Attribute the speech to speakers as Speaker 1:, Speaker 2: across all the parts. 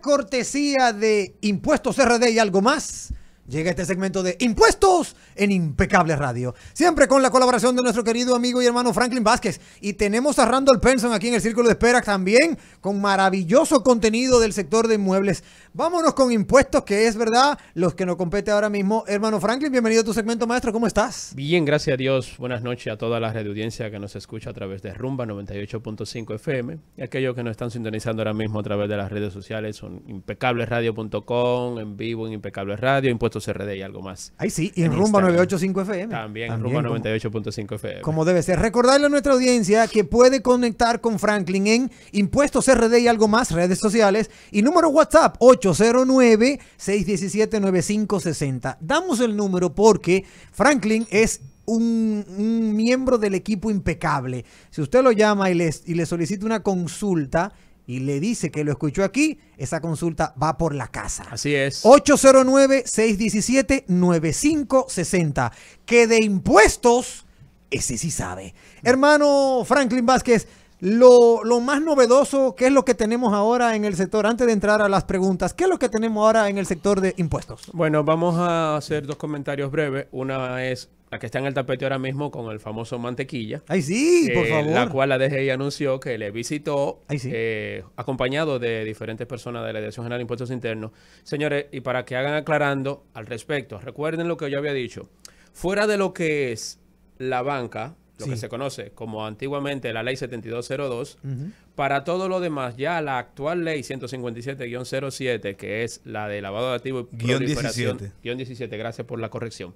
Speaker 1: cortesía de Impuestos RD y algo más. Llega este segmento de Impuestos en Impecable Radio. Siempre con la colaboración de nuestro querido amigo y hermano Franklin Vázquez. Y tenemos a Randall Penson aquí en el Círculo de Espera también con maravilloso contenido del sector de inmuebles. Vámonos con impuestos, que es verdad, los que nos compete ahora mismo. Hermano Franklin, bienvenido a tu segmento, maestro. ¿Cómo estás?
Speaker 2: Bien, gracias a Dios. Buenas noches a toda la red audiencia que nos escucha a través de Rumba 98.5 FM. Y aquellos que nos están sintonizando ahora mismo a través de las redes sociales son impecablesradio.com, en vivo en Impecables Radio, Impuestos CRD y algo más. Ahí sí, y en, Rumba 985 FM. También, en Rumba 98.5 FM. Como
Speaker 1: debe ser. Recordarle a nuestra audiencia que puede conectar con Franklin en Impuestos RD y algo más, redes sociales, y número WhatsApp 809-617-9560. Damos el número porque Franklin es un, miembro del equipo impecable. Si usted lo llama y le solicita una consulta, y le dice que lo escuchó aquí, esa consulta va por la casa. Así es. 809-617-9560. Que de impuestos, ese sí sabe. Hermano Franklin Vázquez. Lo, más novedoso, ¿qué es lo que tenemos ahora en el sector? Antes de entrar a las preguntas, ¿qué es lo que tenemos ahora en el sector de impuestos?
Speaker 2: Bueno, vamos a hacer dos comentarios breves. Una es la que está en el tapete ahora mismo con el famoso mantequilla. ¡Ay, sí! por eh, favor. La cual la DGI anunció que le visitó, eh, acompañado de diferentes personas de la Dirección General de Impuestos Internos. Señores, y para que hagan aclarando al respecto, recuerden lo que yo había dicho. Fuera de lo que es la banca, lo que se conoce como antiguamente la ley 7202, para todo lo demás, ya la actual ley 157-07, que es la de lavado de activos y guión 17. 17, gracias por la corrección.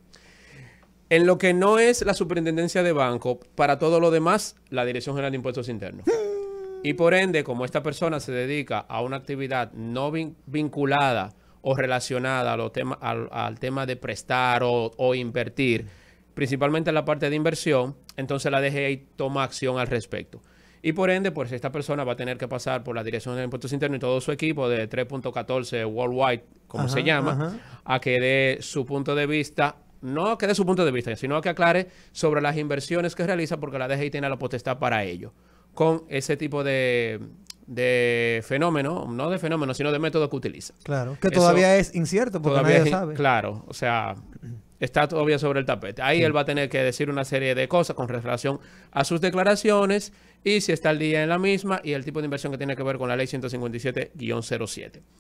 Speaker 2: En lo que no es la superintendencia de banco, para todo lo demás, la Dirección General de Impuestos Internos. y por ende, como esta persona se dedica a una actividad no vinculada o relacionada a al, tema de prestar o invertir, principalmente en la parte de inversión, entonces la DGI toma acción al respecto. Y por ende, pues esta persona va a tener que pasar por la dirección de impuestos internos y todo su equipo de 3.14 Worldwide, como se llama, a que dé su punto de vista, no que dé su punto de vista, sino que aclare sobre las inversiones que realiza, porque la DGI tiene la potestad para ello. Con ese tipo de, fenómeno, no de fenómeno, sino de método que utiliza. Claro, que todavía es incierto porque nadie sabe. Claro, o sea, está todavía sobre el tapete. Ahí él va a tener que decir una serie de cosas con relación a sus declaraciones y si está el día en la misma y el tipo de inversión que tiene que ver con la ley 157-07.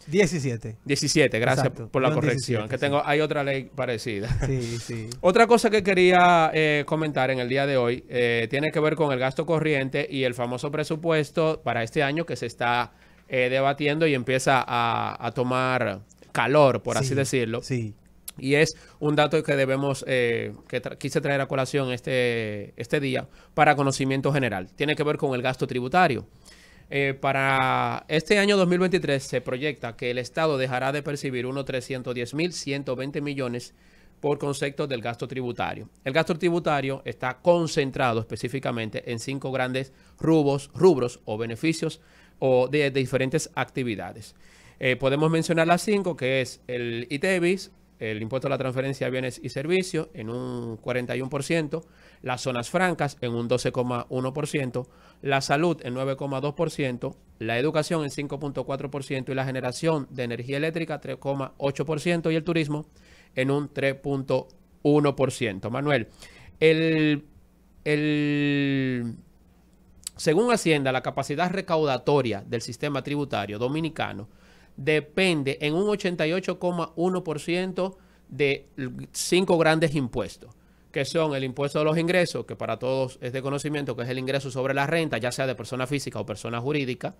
Speaker 2: 17. 17, gracias por la corrección. que tengo, hay otra ley parecida. Sí, sí. Otra cosa que quería eh, comentar en el día de hoy eh, tiene que ver con el gasto corriente y el famoso presupuesto para este año que se está eh, debatiendo y empieza a, tomar calor, por así decirlo. Sí. Y es un dato que debemos, eh, que quise traer a colación este, este día para conocimiento general. Tiene que ver con el gasto tributario. Eh, para este año 2023 se proyecta que el Estado dejará de percibir unos 310.120 millones por concepto del gasto tributario. El gasto tributario está concentrado específicamente en cinco grandes rubros, rubros o beneficios o de, diferentes actividades. Eh, podemos mencionar las cinco, que es el ITEVIS, el impuesto a la transferencia de bienes y servicios en un 41%, las zonas francas en un 12,1%, la salud en 9,2%, la educación en 5,4% y la generación de energía eléctrica 3,8% y el turismo en un 3,1%. Manuel, el, según Hacienda, la capacidad recaudatoria del sistema tributario dominicano depende en un 88,1% de cinco grandes impuestos, que son el impuesto de los ingresos, que para todos es de conocimiento, que es el ingreso sobre la renta, ya sea de persona física o persona jurídica,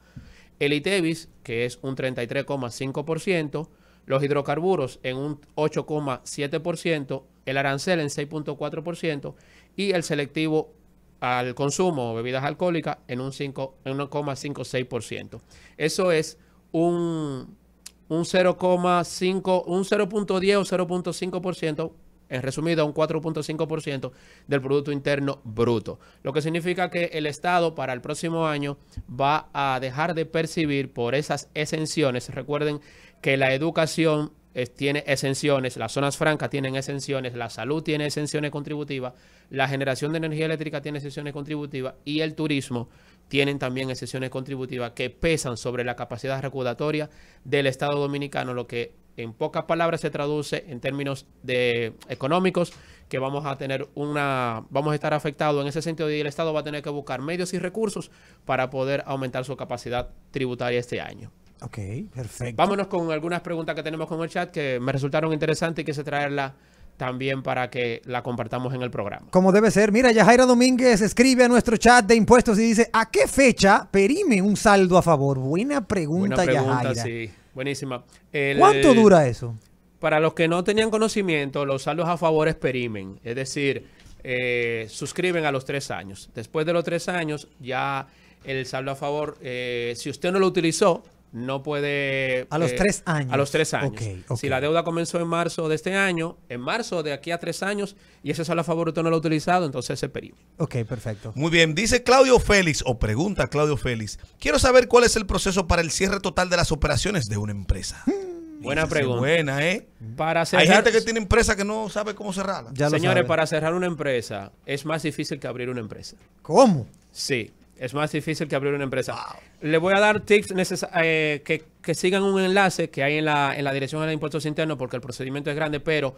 Speaker 2: el ITEVIS, que es un 33,5%, los hidrocarburos en un 8,7%, el arancel en 6,4% y el selectivo al consumo o bebidas alcohólicas en un 1,56% Eso es un, 0,5, un 0.10 o 0.5%, en resumido, un 4.5% del Producto Interno Bruto. Lo que significa que el Estado para el próximo año va a dejar de percibir por esas exenciones. Recuerden que la educación tiene exenciones, las zonas francas tienen exenciones, la salud tiene exenciones contributivas, la generación de energía eléctrica tiene exenciones contributivas y el turismo tienen también excepciones contributivas que pesan sobre la capacidad recaudatoria del Estado dominicano, lo que en pocas palabras se traduce en términos de económicos que vamos a tener una vamos a estar afectados en ese sentido y el Estado va a tener que buscar medios y recursos para poder aumentar su capacidad tributaria este año.
Speaker 1: Ok, perfecto.
Speaker 2: Vámonos con algunas preguntas que tenemos con el chat que me resultaron interesantes y que quise traerla también para que la compartamos en el programa.
Speaker 1: Como debe ser. Mira, Yajaira Domínguez escribe a nuestro chat de impuestos y dice, ¿a qué fecha perime un saldo a favor? Buena pregunta, Buena pregunta Yajaira. Sí.
Speaker 2: Buenísima. ¿Cuánto eh, dura eso? Para los que no tenían conocimiento, los saldos a favor es perimen. Es decir, eh, suscriben a los tres años. Después de los tres años, ya el saldo a favor, eh, si usted no lo utilizó, no puede... A los eh, tres años. A los tres años. Si la deuda comenzó en marzo de este año, en marzo de aquí a tres años, y ese saldo a favor no lo ha utilizado, entonces ese periodo. Ok, perfecto. Muy bien, dice Claudio Félix, o pregunta Claudio Félix, quiero saber cuál es el proceso para el cierre total de las operaciones de una empresa. Mm.
Speaker 1: Buena pregunta. Buena,
Speaker 2: ¿eh? Hay gente que tiene empresa que no sabe cómo cerrarla. Señores, para cerrar una empresa es más difícil que abrir una empresa. ¿Cómo? Sí. Es más difícil que abrir una empresa. Le voy a dar tips eh, que, sigan un enlace que hay en la, dirección de impuestos internos porque el procedimiento es grande, pero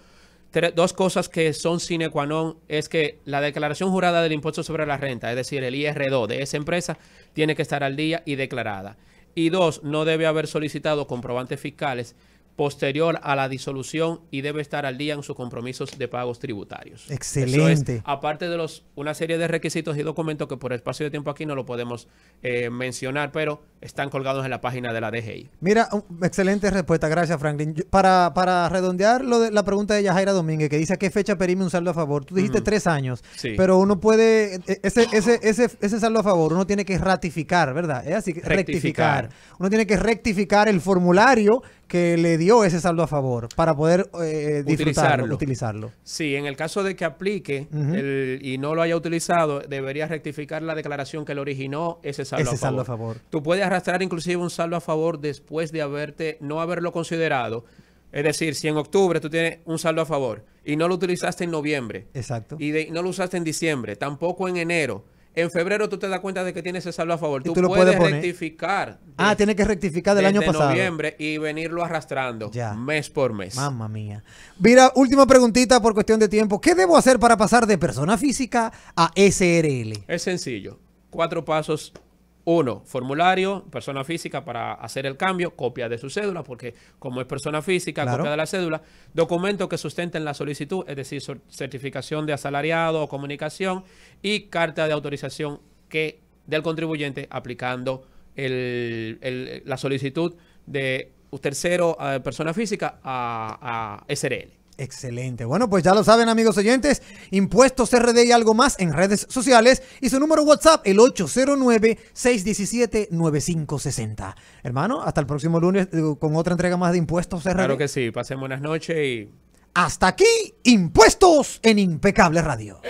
Speaker 2: dos cosas que son sine qua non es que la declaración jurada del impuesto sobre la renta, es decir, el IR2 de esa empresa, tiene que estar al día y declarada. Y dos, no debe haber solicitado comprobantes fiscales posterior a la disolución y debe estar al día en sus compromisos de pagos tributarios. Excelente. aparte de los una serie de requisitos y documentos que por espacio de tiempo aquí no lo podemos eh, mencionar, pero están colgados en la página de la DGI.
Speaker 1: Mira, excelente respuesta. Gracias, Franklin. para, para redondear de, la pregunta de Yajaira Domínguez, que dice a qué fecha perime un saldo a favor. Tú dijiste mm. tres años, pero uno puede, e, ese, ese, ese, ese saldo a favor, uno tiene que ratificar, ¿verdad? Es así, que rectificar. Uno tiene que rectificar el formulario que le dio ese saldo a favor para poder eh, utilizarlo. utilizarlo.
Speaker 2: Sí, en el caso de que aplique y no lo haya utilizado, debería rectificar la declaración que le originó ese saldo, a, favor. saldo a favor. Tú puedes arrastrar inclusive un saldo a favor después de haberte no haberlo considerado. Es decir, si en octubre tú tienes un saldo a favor y no lo utilizaste en noviembre. Exacto. Y no lo usaste en diciembre, tampoco en enero en febrero tú te das cuenta de que tienes ese saldo a favor. Tú, lo puedes, rectificar. Ah, tiene que rectificar del año pasado. noviembre y venirlo arrastrando mes por mes. Mamma mía.
Speaker 1: Mira, última preguntita por cuestión de tiempo. ¿Qué debo hacer para pasar de persona física a SRL?
Speaker 2: Es sencillo. Cuatro pasos uno, formulario, persona física para hacer el cambio, copia de su cédula, porque como es persona física, copia de la cédula, documento que sustenten la solicitud, es decir, certificación de asalariado o comunicación y carta de autorización que del contribuyente aplicando la solicitud de tercero, eh, persona física, a, a SRL. Excelente.
Speaker 1: Bueno, pues ya lo saben amigos oyentes, impuestos RD y algo más en redes sociales y su número WhatsApp el 809-617-9560. Hermano, hasta el próximo lunes eh, con otra entrega más de impuestos RD. Claro
Speaker 2: que sí, pasen buenas noches y...
Speaker 1: Hasta aquí, impuestos en Impecable Radio.